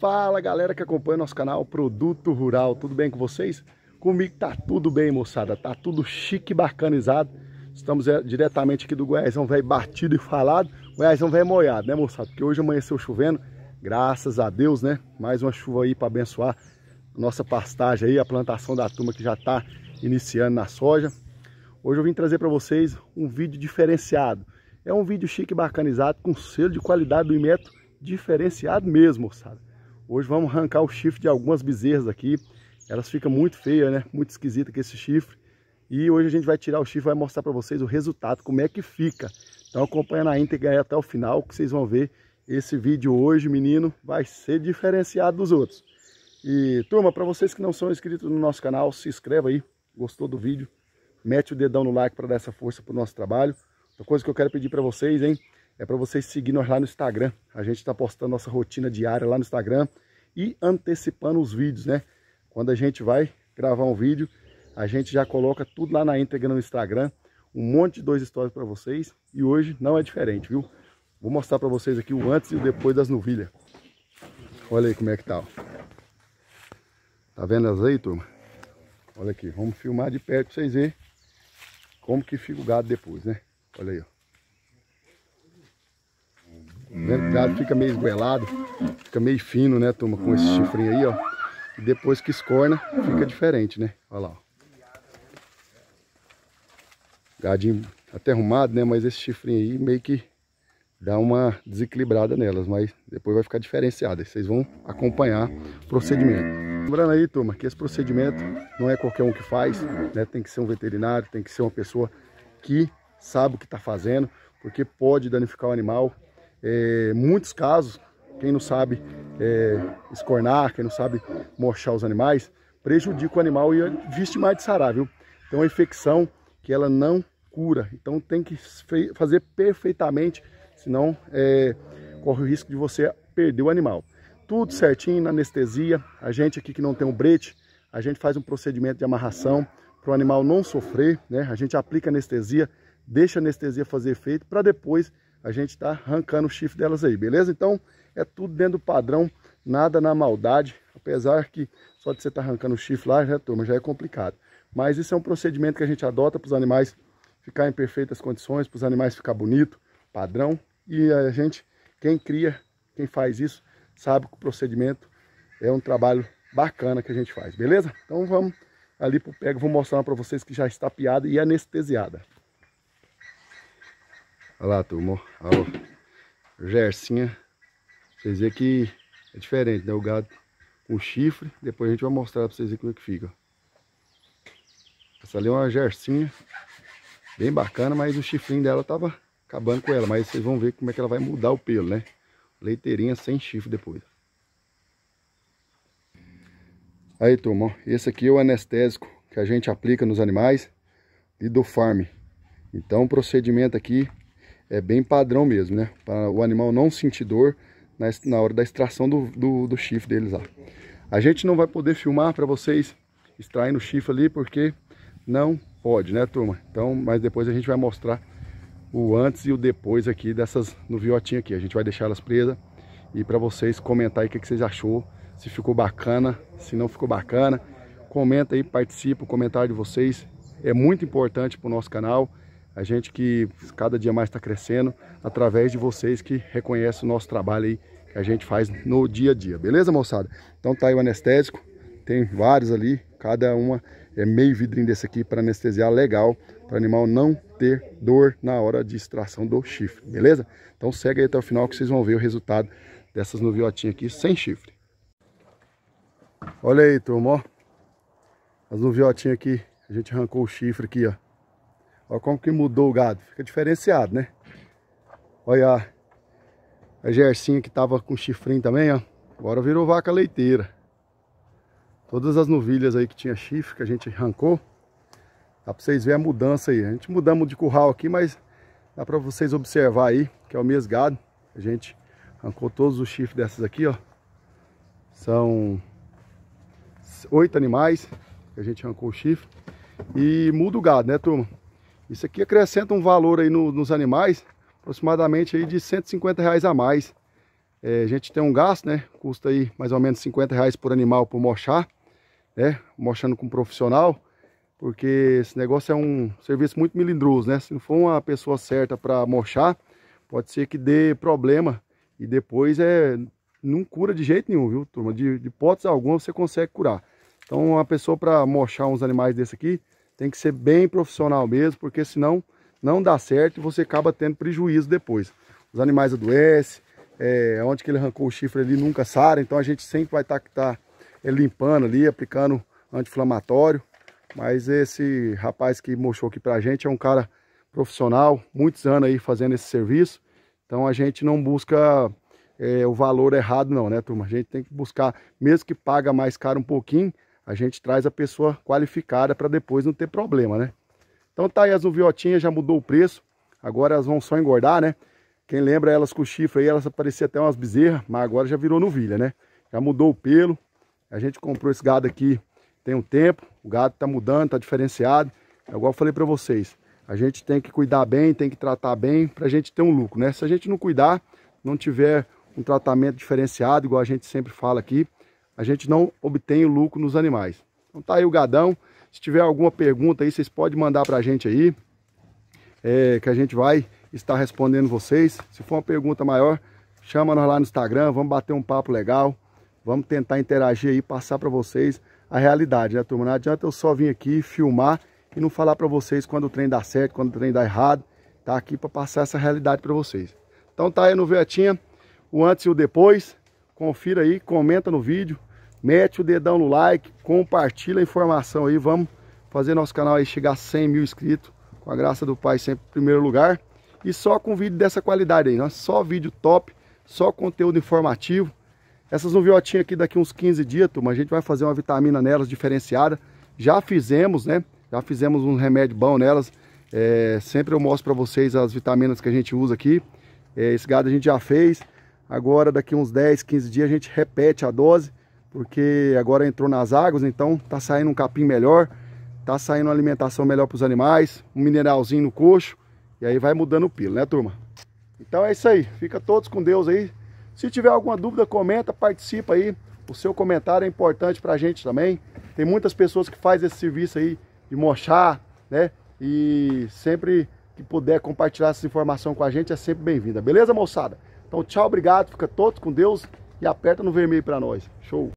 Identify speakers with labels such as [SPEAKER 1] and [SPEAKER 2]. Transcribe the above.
[SPEAKER 1] Fala galera que acompanha nosso canal Produto Rural, tudo bem com vocês? Comigo tá tudo bem moçada, tá tudo chique bacanizado Estamos é, diretamente aqui do Goiásão velho batido e falado Goiásão velho é molhado né moçada, porque hoje amanheceu chovendo Graças a Deus né, mais uma chuva aí para abençoar nossa pastagem aí A plantação da turma que já tá iniciando na soja Hoje eu vim trazer para vocês um vídeo diferenciado. É um vídeo chique bacanizado com selo de qualidade do Imeto diferenciado mesmo, moçada. Hoje vamos arrancar o chifre de algumas bezerras aqui. Elas ficam muito feias, né? Muito esquisita com esse chifre. E hoje a gente vai tirar o chifre vai mostrar para vocês o resultado, como é que fica. Então acompanha na íntegra aí até o final que vocês vão ver esse vídeo hoje, menino, vai ser diferenciado dos outros. E turma, para vocês que não são inscritos no nosso canal, se inscreva aí. Gostou do vídeo? Mete o dedão no like para dar essa força pro nosso trabalho. Outra coisa que eu quero pedir para vocês, hein? É para vocês seguir nós lá no Instagram. A gente está postando nossa rotina diária lá no Instagram e antecipando os vídeos, né? Quando a gente vai gravar um vídeo, a gente já coloca tudo lá na íntegra no Instagram, um monte de dois stories para vocês e hoje não é diferente, viu? Vou mostrar para vocês aqui o antes e o depois das novilhas. Olha aí como é que tá, ó. Tá vendo as aí, turma? Olha aqui, vamos filmar de perto para vocês verem como que fica o gado depois, né? Olha aí, ó. Dentro né? uhum. gado fica meio esguelado, fica meio fino, né, turma, com esse uhum. chifrinho aí, ó. E depois que escorna, fica diferente, né? Olha lá, ó. Gadinho até arrumado, né, mas esse chifrinho aí meio que dá uma desequilibrada nelas, mas depois vai ficar diferenciado. Vocês vão acompanhar o procedimento. Lembrando aí, turma, que esse procedimento não é qualquer um que faz, né? Tem que ser um veterinário, tem que ser uma pessoa que sabe o que está fazendo, porque pode danificar o animal, é, muitos casos, quem não sabe é, escornar, quem não sabe mochar os animais, prejudica o animal e mais de sará, viu? Então, a infecção que ela não cura. Então, tem que fazer perfeitamente, senão é, corre o risco de você perder o animal. Tudo certinho na anestesia. A gente aqui que não tem um brete, a gente faz um procedimento de amarração para o animal não sofrer, né? A gente aplica anestesia, deixa a anestesia fazer efeito para depois a gente está arrancando o chifre delas aí, beleza? Então é tudo dentro do padrão, nada na maldade, apesar que só de você estar tá arrancando o chifre lá, já, né, turma, já é complicado. Mas isso é um procedimento que a gente adota para os animais ficar em perfeitas condições, para os animais ficar bonito, padrão. E a gente, quem cria, quem faz isso, sabe que o procedimento é um trabalho bacana que a gente faz, beleza? Então vamos ali pro pego, vou mostrar para vocês que já está piada e anestesiada. Olha lá, turma. Olha ó. Gersinha. Vocês veem que é diferente, né? O gado com chifre. Depois a gente vai mostrar pra vocês verem como é que fica. Essa ali é uma gersinha. Bem bacana, mas o chifrinho dela tava acabando com ela. Mas vocês vão ver como é que ela vai mudar o pelo, né? Leiteirinha sem chifre depois. Aí, turma. Esse aqui é o anestésico que a gente aplica nos animais. E do farm. Então, o procedimento aqui é bem padrão mesmo, né? Para o animal não sentir dor na, na hora da extração do, do, do chifre deles lá. A gente não vai poder filmar para vocês extraindo o chifre ali, porque não pode, né, turma? Então, mas depois a gente vai mostrar o antes e o depois aqui dessas no viotinho aqui. A gente vai deixar elas presas e para vocês comentar aí o que, que vocês achou, se ficou bacana, se não ficou bacana. Comenta aí, participa, o comentário de vocês é muito importante para o nosso canal a gente que cada dia mais está crescendo, através de vocês que reconhecem o nosso trabalho aí que a gente faz no dia a dia, beleza moçada? Então tá aí o anestésico, tem vários ali, cada uma é meio vidrinho desse aqui para anestesiar legal, para o animal não ter dor na hora de extração do chifre, beleza? Então segue aí até o final que vocês vão ver o resultado dessas nuviotinhas aqui sem chifre. Olha aí, turma, ó. As nuviotinhas aqui, a gente arrancou o chifre aqui, ó. Olha como que mudou o gado. Fica diferenciado, né? Olha a, a gercinha que tava com chifrinho também, ó. Agora virou vaca leiteira. Todas as novilhas aí que tinha chifre, que a gente arrancou. Dá pra vocês verem a mudança aí. A gente mudamos de curral aqui, mas dá pra vocês observar aí, que é o mesmo gado. A gente arrancou todos os chifres dessas aqui, ó. São oito animais que a gente arrancou o chifre. E muda o gado, né, turma? Isso aqui acrescenta um valor aí no, nos animais, aproximadamente aí de 150 reais a mais. É, a gente tem um gasto, né? Custa aí mais ou menos 50 reais por animal por mochar, né? Mochando com um profissional, porque esse negócio é um serviço muito melindroso, né? Se não for uma pessoa certa para mochar, pode ser que dê problema e depois é não cura de jeito nenhum, viu, turma? De, de hipótese alguma você consegue curar. Então, uma pessoa para mochar uns animais desse aqui, tem que ser bem profissional mesmo, porque senão não dá certo e você acaba tendo prejuízo depois. Os animais adoecem, é, onde que ele arrancou o chifre ali nunca sara, então a gente sempre vai estar tá, tá, é, limpando ali, aplicando anti-inflamatório. Mas esse rapaz que mostrou aqui pra gente é um cara profissional, muitos anos aí fazendo esse serviço. Então a gente não busca é, o valor errado não, né turma? A gente tem que buscar, mesmo que paga mais caro um pouquinho, a gente traz a pessoa qualificada para depois não ter problema, né? Então tá aí as uviotinhas, já mudou o preço, agora elas vão só engordar, né? Quem lembra elas com chifre aí, elas pareciam até umas bezerras, mas agora já virou novilha, né? Já mudou o pelo, a gente comprou esse gado aqui tem um tempo, o gado tá mudando, tá diferenciado. É igual eu falei para vocês, a gente tem que cuidar bem, tem que tratar bem para a gente ter um lucro, né? Se a gente não cuidar, não tiver um tratamento diferenciado, igual a gente sempre fala aqui, a gente não obtém o lucro nos animais. Então tá aí o gadão. Se tiver alguma pergunta aí, vocês podem mandar para a gente aí, é, que a gente vai estar respondendo vocês. Se for uma pergunta maior, chama nós lá no Instagram, vamos bater um papo legal, vamos tentar interagir aí, passar para vocês a realidade, né, turma? Não adianta eu só vir aqui filmar e não falar para vocês quando o trem dá certo, quando o trem dá errado. Tá aqui para passar essa realidade para vocês. Então tá aí no Vetinha, o antes e o depois. Confira aí, comenta no vídeo, mete o dedão no like, compartilha a informação aí, vamos fazer nosso canal aí chegar a 100 mil inscritos, com a graça do Pai sempre em primeiro lugar, e só com vídeo dessa qualidade aí, né? só vídeo top, só conteúdo informativo, essas uviotinhas aqui daqui uns 15 dias, turma, a gente vai fazer uma vitamina nelas diferenciada, já fizemos, né, já fizemos um remédio bom nelas, é, sempre eu mostro para vocês as vitaminas que a gente usa aqui, é, esse gado a gente já fez, agora daqui uns 10, 15 dias a gente repete a dose, porque agora entrou nas águas, então tá saindo um capim melhor, tá saindo uma alimentação melhor para os animais, um mineralzinho no coxo, e aí vai mudando o pilo, né turma? Então é isso aí, fica todos com Deus aí. Se tiver alguma dúvida, comenta, participa aí. O seu comentário é importante para a gente também. Tem muitas pessoas que fazem esse serviço aí de mochar, né? E sempre que puder compartilhar essa informação com a gente é sempre bem-vinda. Beleza, moçada? Então, tchau, obrigado. Fica todos com Deus e aperta no vermelho para nós. Show!